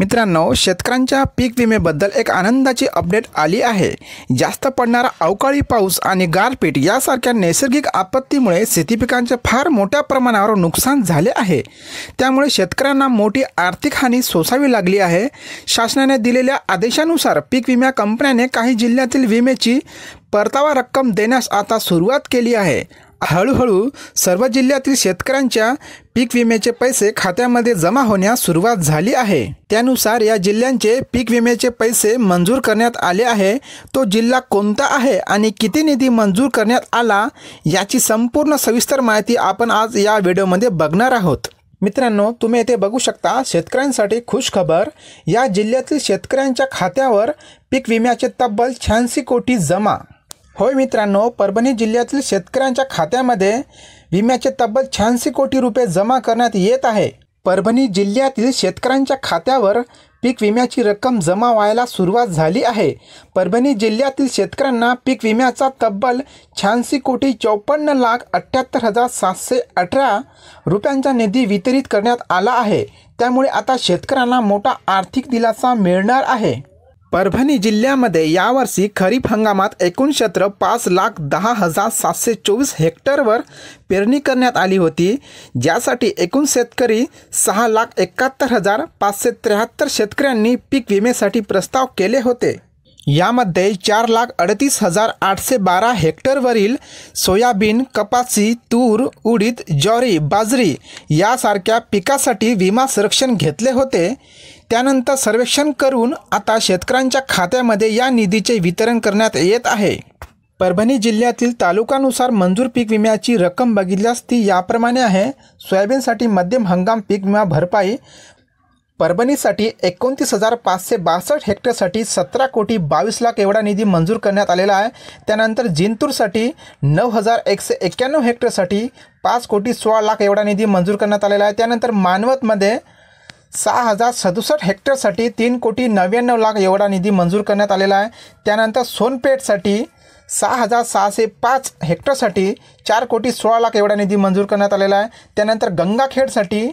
मित्रांनो शेतकऱ्यांच्या पीक विमेबद्दल एक आनंदाची अपडेट आली आहे जास्त पडणारा अवकाळी पाऊस आणि गारपीट यासारख्या नैसर्गिक आपत्तीमुळे शेती पिकांचे फार मोठ्या प्रमाणावर नुकसान झाले आहे त्यामुळे शेतकऱ्यांना मोठी आर्थिक हानी सोसावी लागली आहे शासनाने दिलेल्या आदेशानुसार पीक विमा कंपन्याने काही जिल्ह्यातील विम्याची परतावा रक्कम देण्यास आता सुरुवात केली आहे हळूहळू सर्व जिल्ह्यातील शेतकऱ्यांच्या पीक विम्याचे पैसे खात्यामध्ये जमा होण्यास सुरुवात झाली आहे त्यानुसार या जिल्ह्यांचे पीक विम्याचे पैसे मंजूर करण्यात आले आहे तो जिल्हा कोणता आहे आणि किती निधी मंजूर करण्यात आला याची संपूर्ण सविस्तर माहिती आपण आज या व्हिडिओमध्ये बघणार आहोत मित्रांनो तुम्ही येथे बघू शकता शेतकऱ्यांसाठी खुशखबर या जिल्ह्यातील शेतकऱ्यांच्या खात्यावर पीक विम्याचे तब्बल शहाऐंशी कोटी जमा होय मित्रांनो परभणी जिल्ह्यातील शेतकऱ्यांच्या खात्यामध्ये विम्याचे तब्बल शहाऐंशी कोटी रुपये जमा करण्यात येत आहे परभणी जिल्ह्यातील शेतकऱ्यांच्या खात्यावर पीक विम्याची रक्कम जमा व्हायला सुरुवात झाली आहे परभणी जिल्ह्यातील शेतकऱ्यांना पीक विम्याचा तब्बल शहाऐंशी कोटी चौपन्न लाख अठ्ठ्याहत्तर हजार सातशे अठरा रुपयांचा निधी वितरित करण्यात आला आहे त्यामुळे आता शेतकऱ्यांना मोठा आर्थिक दिलासा मिळणार आहे परभणी जिल्ह्यामध्ये यावर्षी खरीप हंगामात एकूण क्षेत्र पाच लाख दहा हजार सातशे चोवीस हेक्टरवर पेरणी करण्यात आली होती ज्यासाठी एकूण शेतकरी सहा लाख एकाहत्तर हजार पाचशे त्र्याहत्तर शेतकऱ्यांनी पीक विमेसाठी प्रस्ताव केले होते यामध्ये चार लाख अडतीस हजार आठशे बारा हेक्टरवरील सोयाबीन कपासी तूर उडीद ज्वारी बाजरी यासारख्या पिकासाठी विमा संरक्षण घेतले होते त्यानंतर सर्वेक्षण करून आता शेतकऱ्यांच्या खात्यामध्ये या निधीचे वितरण करण्यात येत आहे परभणी जिल्ह्यातील तालुकानुसार मंजूर पीक विम्याची रक्कम बघितल्यास ती याप्रमाणे आहे सोयाबीनसाठी मध्यम हंगाम पीक विमा भरपाई परभणीसाठी एकोणतीस हजार पाचशे बासष्ट हेक्टरसाठी सतरा कोटी बावीस लाख एवढा निधी मंजूर करण्यात आलेला आहे त्यानंतर जिंतूरसाठी नऊ हजार एकशे एक्क्याण्णव हेक्टरसाठी पाच कोटी सोळा लाख एवढा निधी मंजूर करण्यात आलेला आहे त्यानंतर मानवतमध्ये सहा हजार सदुसष्ट हेक्टरसाठी तीन कोटी नव्याण्णव लाख एवढा निधी मंजूर करण्यात आलेला आहे त्यानंतर सोनपेठसाठी सहा हजार सहाशे पाच हेक्टरसाठी चार कोटी सोळा लाख एवढा निधी मंजूर करण्यात आलेला आहे त्यानंतर गंगाखेडसाठी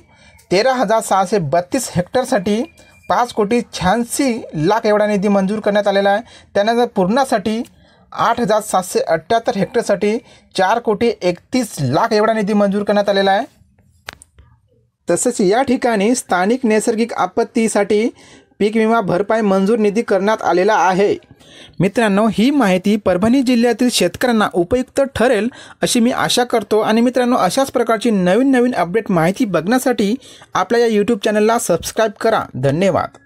तेरा हजार सहाशे बत्तीस हेक्टरसाठी पाच कोटी शहाऐंशी लाख एवढा निधी मंजूर करण्यात आलेला आहे त्यानंतर पूर्णासाठी आठ हजार सातशे अठ्ठ्याहत्तर हेक्टरसाठी चार कोटी एकतीस लाख एवढा निधी मंजूर करण्यात आलेला आहे तसेच या ठिकाणी स्थानिक नैसर्गिक आपत्तीसाठी पीक विमा भरपाई मंजूर निधी करण्यात आलेला आहे मित्रांनो ही माहिती परभणी जिल्ह्यातील शेतकऱ्यांना उपयुक्त ठरेल अशी मी आशा करतो आणि मित्रांनो अशाच प्रकारची नवीन नवीन अपडेट माहिती बघण्यासाठी आपल्या या यूट्यूब चॅनलला सबस्क्राईब करा धन्यवाद